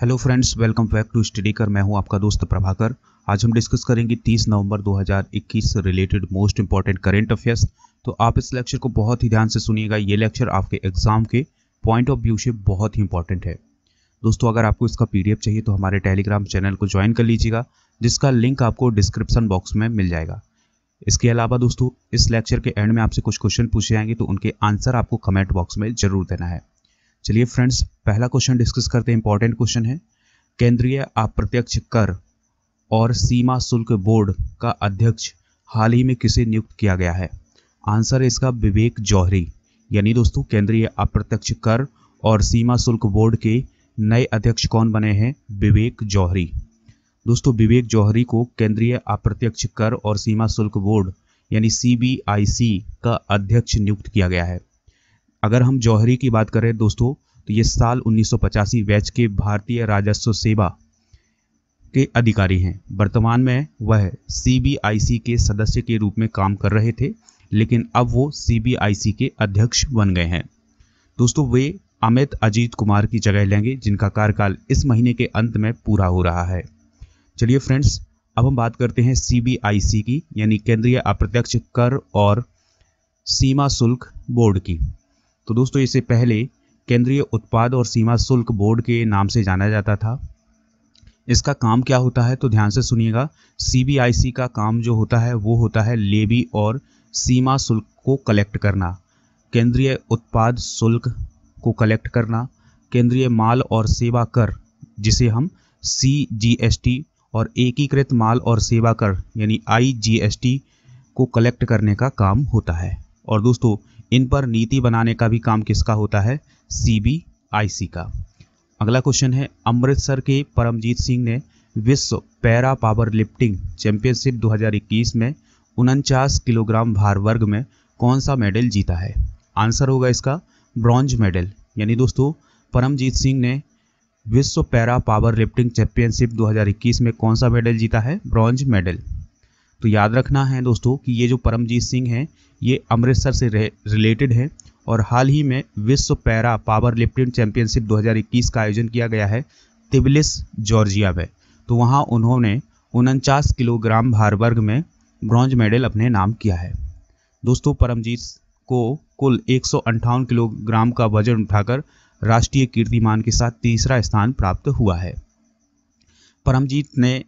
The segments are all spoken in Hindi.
hello friends welcome back to study कर मैं हूं आपका दोस्त प्रभाकर आज हम डिस्कस करेंगे 30 नवंबर 2021 से related most important current affairs तो आप इस लेक्चर को बहुत ही ध्यान से सुनिएगा ये लेक्चर आपके एग्जाम के पॉइंट ऑफ व्यू से बहुत ही इंपॉर्टेंट है दोस्तों अगर आपको इसका पी चाहिए तो हमारे टेलीग्राम चैनल को ज्वाइन कर लीजिएगा जिसका लिंक आपको डिस्क्रिप्सन बॉक्स में मिल जाएगा इसके अलावा दोस्तों इस लेक्चर के एंड में आपसे कुछ क्वेश्चन पूछे जाएंगे तो उनके आंसर आपको कमेंट बॉक्स में जरूर देना है चलिए फ्रेंड्स पहला क्वेश्चन डिस्कस करते हैं इंपॉर्टेंट क्वेश्चन है केंद्रीय अप्रत्यक्ष कर और सीमा शुल्क बोर्ड का अध्यक्ष हाल ही में किसे नियुक्त किया गया है आंसर है इसका विवेक जौहरी यानी दोस्तों केंद्रीय अप्रत्यक्ष कर और सीमा शुल्क बोर्ड के नए अध्यक्ष कौन बने हैं विवेक जौहरी दोस्तों विवेक जौहरी को केंद्रीय अप्रत्यक्ष कर और सीमा शुल्क बोर्ड यानी सी का अध्यक्ष नियुक्त किया गया है अगर हम जौहरी की बात करें दोस्तों तो ये साल उन्नीस बैच के भारतीय राजस्व सेवा के अधिकारी हैं वर्तमान में वह सी के सदस्य के रूप में काम कर रहे थे लेकिन अब वो सी के अध्यक्ष बन गए हैं दोस्तों वे अमित अजीत कुमार की जगह लेंगे जिनका कार्यकाल इस महीने के अंत में पूरा हो रहा है चलिए फ्रेंड्स अब हम बात करते हैं सी की यानी केंद्रीय अप्रत्यक्ष कर और सीमा शुल्क बोर्ड की तो दोस्तों इससे पहले केंद्रीय उत्पाद और सीमा शुल्क बोर्ड के नाम से जाना जाता था इसका काम क्या होता है तो ध्यान से सुनिएगा सीबीआईसी का काम जो होता है वो होता है लेबी और सीमा शुल्क को कलेक्ट करना केंद्रीय उत्पाद शुल्क को कलेक्ट करना केंद्रीय माल और सेवा कर जिसे हम सी जी एस टी और एकीकृत माल और सेवा कर यानी आई जी एस टी को कलेक्ट करने का काम होता है और दोस्तों इन पर नीति बनाने का भी काम किसका होता है सीबीआईसी का अगला क्वेश्चन है अमृतसर के परमजीत सिंह ने विश्व पैरा पावर लिफ्टिंग चैंपियनशिप 2021 में उनचास किलोग्राम भार वर्ग में कौन सा मेडल जीता है आंसर होगा इसका ब्रॉन्ज मेडल यानी दोस्तों परमजीत सिंह ने विश्व पैरा पावर लिफ्टिंग चैंपियनशिप 2021 में कौन सा मेडल जीता है ब्रॉन्ज मेडल तो याद रखना है दोस्तों कि ये जो परमजीत सिंह हैं ये अमृतसर से रिलेटेड हैं और हाल ही में विश्व पैरा पावर लिफ्टिंग चैंपियनशिप 2021 का आयोजन किया गया है तिबलिस जॉर्जिया में तो वहाँ उन्होंने उनचास किलोग्राम भार वर्ग में ब्रॉन्ज मेडल अपने नाम किया है दोस्तों परमजीत को कुल एक किलोग्राम का वजन उठाकर राष्ट्रीय कीर्तिमान के साथ तीसरा स्थान प्राप्त हुआ है परमजीत ने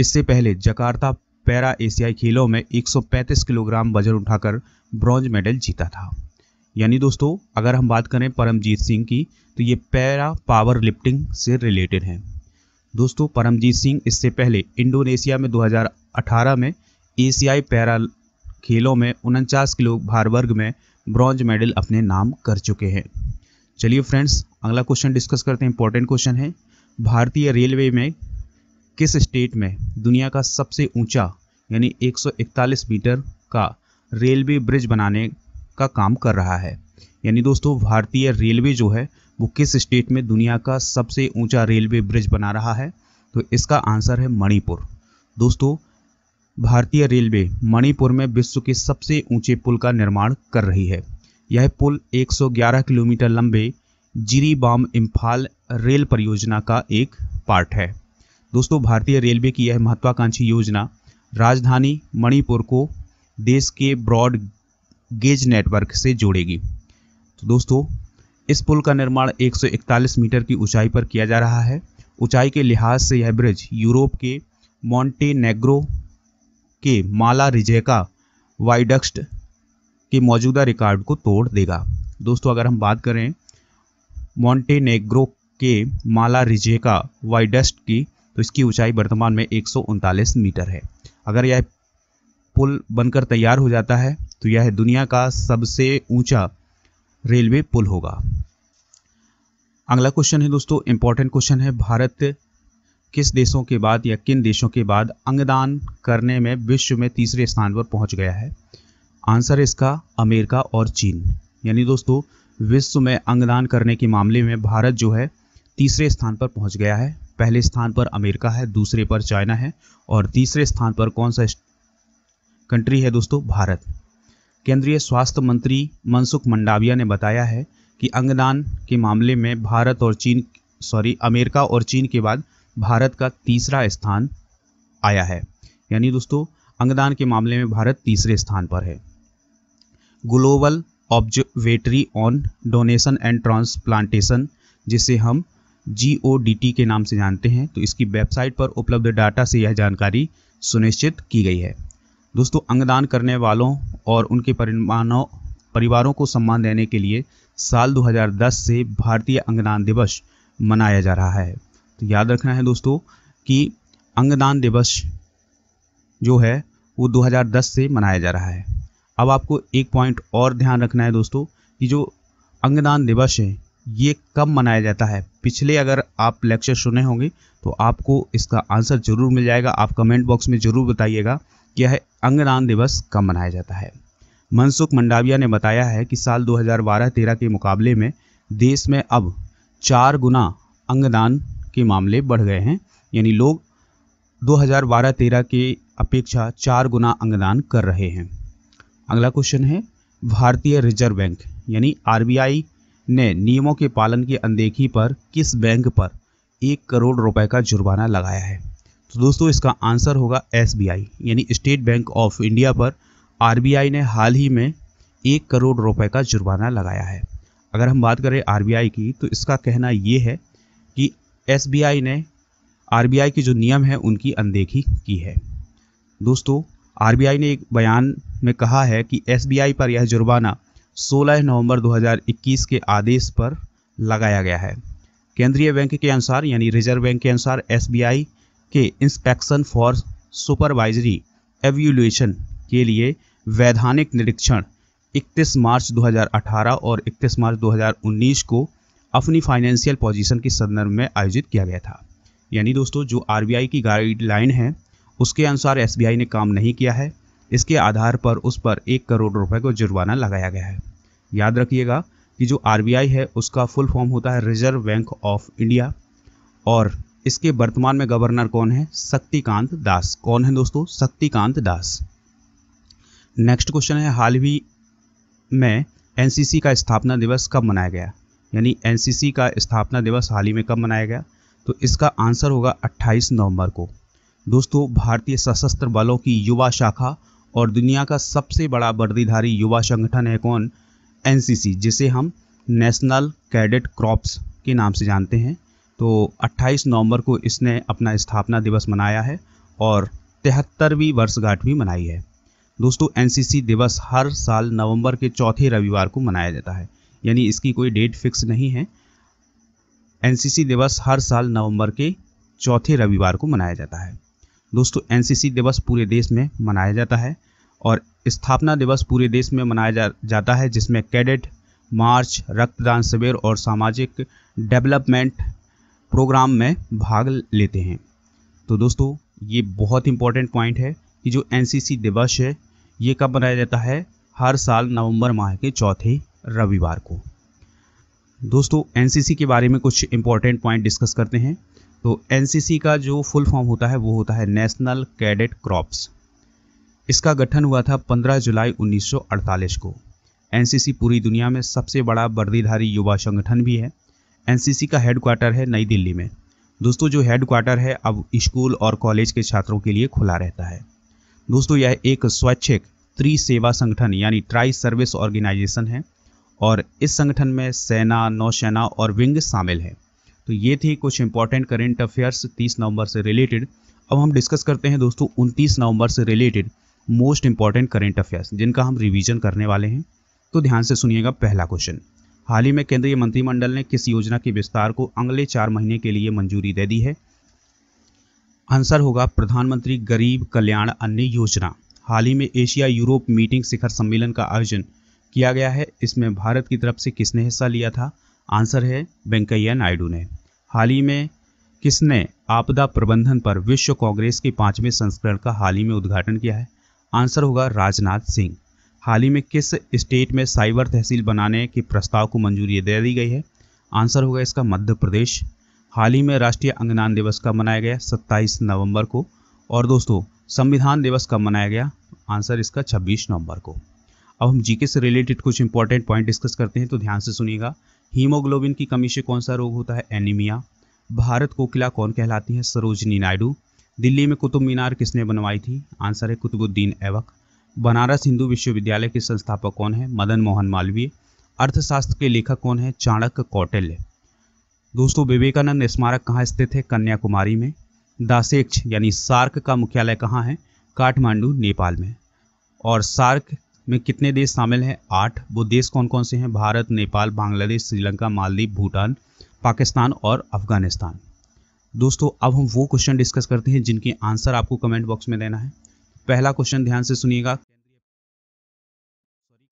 इससे पहले जकार्ता पैरा एशियाई खेलों में 135 किलोग्राम वजन उठाकर ब्रॉन्ज मेडल जीता था यानी दोस्तों अगर हम बात करें परमजीत सिंह की तो ये पैरा पावर लिफ्टिंग से रिलेटेड हैं दोस्तों परमजीत सिंह इससे पहले इंडोनेशिया में 2018 में एशियाई पैरा खेलों में उनचास किलो भार वर्ग में ब्रॉन्ज मेडल अपने नाम कर चुके हैं चलिए फ्रेंड्स अगला क्वेश्चन डिस्कस करते हैं इंपॉर्टेंट क्वेश्चन है भारतीय रेलवे में किस स्टेट में दुनिया का सबसे ऊंचा यानी 141 मीटर का रेलवे ब्रिज बनाने का काम कर रहा है यानी दोस्तों भारतीय रेलवे जो है वो किस स्टेट में दुनिया का सबसे ऊंचा रेलवे ब्रिज बना रहा है तो इसका आंसर है मणिपुर दोस्तों भारतीय रेलवे मणिपुर में विश्व के सबसे ऊंचे पुल का निर्माण कर रही है यह पुल 111 किलोमीटर लंबे जिरीबाम इम्फाल रेल परियोजना का एक पार्ट है दोस्तों भारतीय रेलवे की यह महत्वाकांक्षी योजना राजधानी मणिपुर को देश के ब्रॉड गेज नेटवर्क से जोड़ेगी तो दोस्तों इस पुल का निर्माण 141 मीटर की ऊंचाई पर किया जा रहा है ऊंचाई के लिहाज से यह ब्रिज यूरोप के मॉन्टेनेग्रो के माला रिजेका वाइडक्स्ट के मौजूदा रिकॉर्ड को तोड़ देगा दोस्तों अगर हम बात करें मॉन्टेनेग्रो के माला रिजेका वाइडस्ट की तो इसकी ऊंचाई वर्तमान में एक मीटर है अगर यह पुल बनकर तैयार हो जाता है तो यह दुनिया का सबसे ऊंचा रेलवे पुल होगा अगला क्वेश्चन है दोस्तों इंपॉर्टेंट क्वेश्चन है भारत किस देशों के बाद या किन देशों के बाद अंगदान करने में विश्व में तीसरे स्थान पर पहुंच गया है आंसर इसका अमेरिका और चीन यानी दोस्तों विश्व में अंगदान करने के मामले में भारत जो है तीसरे स्थान पर पहुंच गया है पहले स्थान पर अमेरिका है दूसरे पर चाइना है और तीसरे स्थान पर कौन सा कंट्री है दोस्तों भारत केंद्रीय स्वास्थ्य मंत्री मनसुख मंडाविया ने बताया है कि अंगदान के मामले में भारत और चीन सॉरी अमेरिका और चीन के बाद भारत का तीसरा स्थान आया है यानी दोस्तों अंगदान के मामले में भारत तीसरे स्थान पर है global observatory on donation and transplantation जिसे हम जी के नाम से जानते हैं तो इसकी वेबसाइट पर उपलब्ध डाटा से यह जानकारी सुनिश्चित की गई है दोस्तों अंगदान करने वालों और उनके परिमाणों परिवारों को सम्मान देने के लिए साल 2010 से भारतीय अंगदान दिवस मनाया जा रहा है तो याद रखना है दोस्तों कि अंगदान दिवस जो है वो 2010 से मनाया जा रहा है अब आपको एक पॉइंट और ध्यान रखना है दोस्तों कि जो अंगदान दिवस है ये कब मनाया जाता है पिछले अगर आप लेक्चर सुने होंगे तो आपको इसका आंसर जरूर मिल जाएगा आप कमेंट बॉक्स में ज़रूर बताइएगा कि यह अंगदान दिवस कब मनाया जाता है मनसुख मंडाविया ने बताया है कि साल 2012-13 के मुकाबले में देश में अब चार गुना अंगदान के मामले बढ़ गए हैं यानी लोग 2012-13 के अपेक्षा चार गुना अंगदान कर रहे हैं अगला क्वेश्चन है भारतीय रिजर्व बैंक यानी आरबीआई ने नियमों के पालन की अनदेखी पर किस बैंक पर एक करोड़ रुपए का जुर्माना लगाया है तो दोस्तों इसका आंसर होगा एसबीआई यानी स्टेट बैंक ऑफ इंडिया पर आरबीआई ने हाल ही में एक करोड़ रुपए का जुर्माना लगाया है अगर हम बात करें आरबीआई की तो इसका कहना ये है कि एसबीआई ने आरबीआई के जो नियम हैं उनकी अनदेखी की है दोस्तों आरबीआई ने एक बयान में कहा है कि एसबीआई पर यह जुर्माना 16 नवंबर 2021 के आदेश पर लगाया गया है केंद्रीय बैंक के अनुसार यानी रिजर्व बैंक के अनुसार एस के इंस्पेक्शन फॉर सुपरवाइजरी एव्यूलेशन के लिए वैधानिक निरीक्षण 31 मार्च 2018 और 31 मार्च 2019 को अपनी फाइनेंशियल पोजीशन के संदर्भ में आयोजित किया गया था यानी दोस्तों जो आरबीआई की गाइडलाइन है उसके अनुसार एसबीआई ने काम नहीं किया है इसके आधार पर उस पर एक करोड़ रुपए का जुर्माना लगाया गया है याद रखिएगा कि जो आर है उसका फुल फॉर्म होता है रिजर्व बैंक ऑफ इंडिया और इसके वर्तमान में गवर्नर कौन है शक्तिकांत दास कौन है दोस्तों शक्तिकांत दास नेक्स्ट क्वेश्चन है हाल ही में एन का स्थापना दिवस कब मनाया गया यानी एन का स्थापना दिवस हाल ही में कब मनाया गया तो इसका आंसर होगा 28 नवंबर को दोस्तों भारतीय सशस्त्र बलों की युवा शाखा और दुनिया का सबसे बड़ा वर्दीधारी युवा संगठन है कौन एन जिसे हम नेशनल कैडेट क्रॉप्स के नाम से जानते हैं तो 28 नवंबर को इसने अपना स्थापना दिवस मनाया है और तिहत्तरवीं वर्षगांठ भी मनाई है दोस्तों एनसीसी दिवस हर साल नवंबर के चौथे रविवार को मनाया जाता है यानी इसकी कोई डेट फिक्स नहीं है एनसीसी दिवस हर साल नवंबर के चौथे रविवार को मनाया जाता है दोस्तों एनसीसी दिवस पूरे देश में मनाया जाता है और स्थापना दिवस पूरे देश में मनाया जा, जाता है जिसमें कैडेट मार्च रक्तदान शिविर और सामाजिक डेवलपमेंट प्रोग्राम में भाग लेते हैं तो दोस्तों ये बहुत इंपॉर्टेंट पॉइंट है कि जो एनसीसी दिवस है ये कब मनाया जाता है हर साल नवंबर माह के चौथे रविवार को दोस्तों एनसीसी के बारे में कुछ इंपॉर्टेंट पॉइंट डिस्कस करते हैं तो एनसीसी का जो फुल फॉर्म होता है वो होता है नेशनल कैडेट क्रॉप्स इसका गठन हुआ था 15 जुलाई 1948 को एनसीसी पूरी दुनिया में सबसे बड़ा वर्दीधारी युवा संगठन भी है एनसीसी का हेडक्वार्टर है नई दिल्ली में दोस्तों जो हेडक्वार्टर है अब स्कूल और कॉलेज के छात्रों के लिए खुला रहता है दोस्तों यह एक स्वैच्छिक त्रि सेवा संगठन यानी ट्राई सर्विस ऑर्गेनाइजेशन है और इस संगठन में सेना नौसेना और विंग शामिल है तो ये थी कुछ इंपॉर्टेंट करेंट अफेयर्स 30 नवंबर से रिलेटेड अब हम डिस्कस करते हैं दोस्तों 29 नवंबर से related most important current affairs जिनका हम रिविजन करने वाले हैं तो ध्यान से सुनिएगा पहला क्वेश्चन हाल ही में केंद्रीय मंत्रिमंडल ने किस योजना के विस्तार को अगले चार महीने के लिए मंजूरी दे दी है आंसर होगा प्रधानमंत्री गरीब कल्याण अन्न योजना हाल ही में एशिया यूरोप मीटिंग शिखर सम्मेलन का आयोजन किया गया है इसमें भारत की तरफ से किसने हिस्सा लिया था आंसर है वेंकैया नायडू ने हाल ही में किसने आपदा प्रबंधन पर विश्व कांग्रेस के पांचवें संस्करण का हाल ही में उद्घाटन किया है आंसर होगा राजनाथ सिंह हाल ही में किस स्टेट में साइबर तहसील बनाने के प्रस्ताव को मंजूरी दे दी गई है आंसर होगा इसका मध्य प्रदेश हाल ही में राष्ट्रीय अंगदान दिवस कब मनाया गया 27 नवंबर को और दोस्तों संविधान दिवस कब मनाया गया आंसर इसका 26 नवंबर को अब हम जीके से रिलेटेड कुछ इंपॉर्टेंट पॉइंट डिस्कस करते हैं तो ध्यान से सुनिएगा हीमोग्लोबिन की कमी से कौन सा रोग होता है एनीमिया भारत कोकिला कौन कहलाती है सरोजनी नायडू दिल्ली में कुतुब मीनार किसने बनवाई थी आंसर है कुतुबुद्दीन ऐबक बनारस हिंदू विश्वविद्यालय के संस्थापक कौन है मदन मोहन मालवीय अर्थशास्त्र के लेखक कौन है चाणक्य कौटिल्य दोस्तों विवेकानंद स्मारक कहाँ स्थित है कन्याकुमारी में दासेक्ष यानी सार्क का मुख्यालय कहाँ है काठमांडू नेपाल में और सार्क में कितने देश शामिल हैं आठ वो देश कौन कौन से हैं भारत नेपाल बांग्लादेश श्रीलंका मालदीव भूटान पाकिस्तान और अफगानिस्तान दोस्तों अब हम वो क्वेश्चन डिस्कस करते हैं जिनके आंसर आपको कमेंट बॉक्स में देना है पहला क्वेश्चन ध्यान से सुनिएगा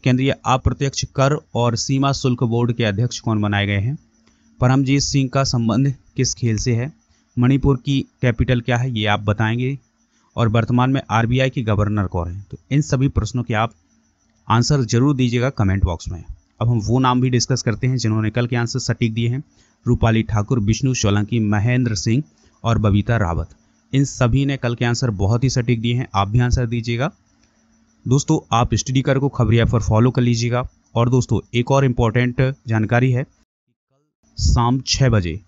केंद्रीय अप्रत्यक्ष कर और सीमा शुल्क बोर्ड के अध्यक्ष कौन बनाए गए हैं परमजीत सिंह का संबंध किस खेल से है मणिपुर की कैपिटल क्या है ये आप बताएंगे और वर्तमान में आरबीआई के गवर्नर कौन हैं तो इन सभी प्रश्नों के आप आंसर जरूर दीजिएगा कमेंट बॉक्स में अब हम वो नाम भी डिस्कस करते हैं जिन्होंने कल के आंसर सटीक दिए हैं रूपाली ठाकुर विष्णु सोलंकी महेंद्र सिंह और बबीता रावत इन सभी ने कल के आंसर बहुत ही सटीक दिए हैं आप भी आंसर दीजिएगा दोस्तों आप स्टडी कर को खबरिया पर फॉलो कर लीजिएगा और दोस्तों एक और इम्पॉर्टेंट जानकारी है कल शाम छः बजे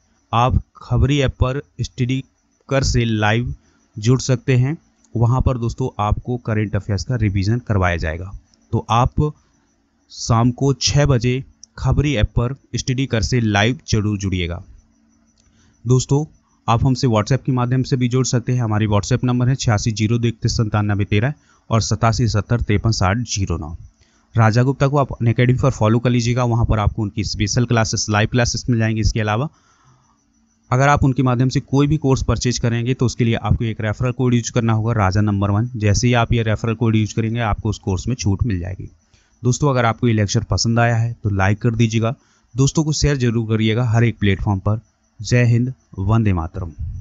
आप खबरी ऐप पर स्टडी कर से लाइव जुड़ सकते हैं वहाँ पर दोस्तों आपको करेंट अफेयर्स का रिवीजन करवाया जाएगा तो आप शाम को छः बजे खबरी ऐप पर स्टडी कर से लाइव जरूर जुड़िएगा दोस्तों आप हमसे व्हाट्सएप के माध्यम से भी जुड़ सकते हैं हमारी व्हाट्सएप नंबर है छियासी जीरो दो इकतीस संतानबे तेरह और सतासी सत्तर तिरपन साठ जीरो नौ राजा गुप्ता को आप अकेडमी पर फॉलो कर लीजिएगा वहाँ पर आपको उनकी स्पेशल क्लासेस लाइव क्लासेस मिल जाएंगी इसके अलावा अगर आप उनके माध्यम से कोई भी कोर्स परचेज करेंगे तो उसके लिए आपको एक रेफरल कोड यूज करना होगा राजा नंबर वन जैसे ही आप ये रेफरल कोड यूज करेंगे आपको उस कोर्स में छूट मिल जाएगी दोस्तों अगर आपको ये लेक्चर पसंद आया है तो लाइक कर दीजिएगा दोस्तों को शेयर जरूर करिएगा हर एक प्लेटफॉर्म पर जय हिंद वंदे मातरम